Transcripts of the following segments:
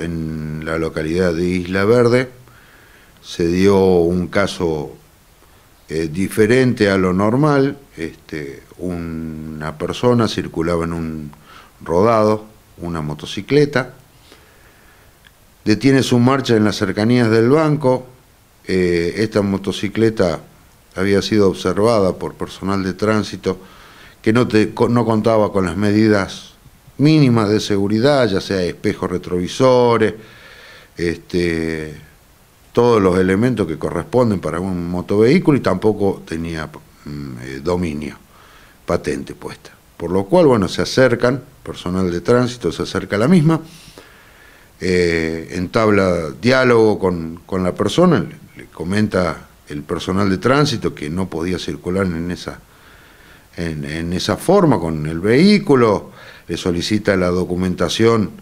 en la localidad de Isla Verde. Se dio un caso eh, diferente a lo normal. Este, una persona circulaba en un rodado, una motocicleta. Detiene su marcha en las cercanías del banco. Eh, esta motocicleta había sido observada por personal de tránsito que no, no contaba con las medidas mínimas de seguridad, ya sea espejos retrovisores, este, todos los elementos que corresponden para un motovehículo y tampoco tenía mm, eh, dominio, patente puesta. Por lo cual, bueno, se acercan, personal de tránsito se acerca a la misma, eh, entabla diálogo con, la persona, le, comenta el personal de tránsito que no podía circular en esa, en esa forma con el vehículo, le solicita la documentación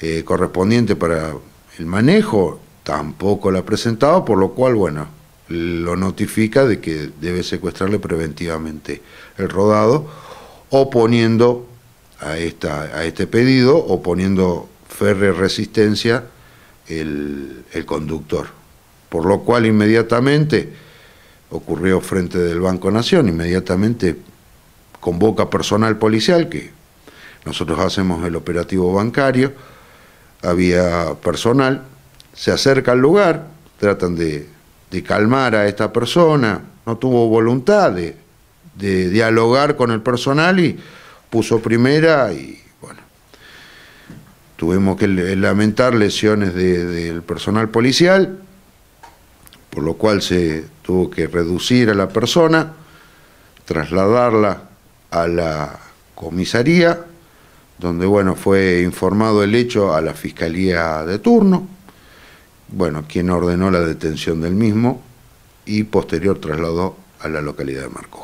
eh, correspondiente para el manejo, tampoco la ha presentado, por lo cual, bueno, lo notifica de que debe secuestrarle preventivamente el rodado, oponiendo a, esta, a este pedido, oponiendo ferre resistencia el conductor. Por lo cual inmediatamente ocurrió frente del Banco Nación, inmediatamente convoca personal policial que nosotros hacemos el operativo bancario, había personal, se acerca al lugar, tratan de, calmar a esta persona, no tuvo voluntad de, dialogar con el personal y puso primera y bueno, tuvimos que lamentar lesiones del personal policial, por lo cual se tuvo que reducir a la persona, trasladarla a la comisaría donde bueno, fue informado el hecho a la fiscalía de turno, bueno, quien ordenó la detención del mismo y posterior trasladó a la localidad de Marco.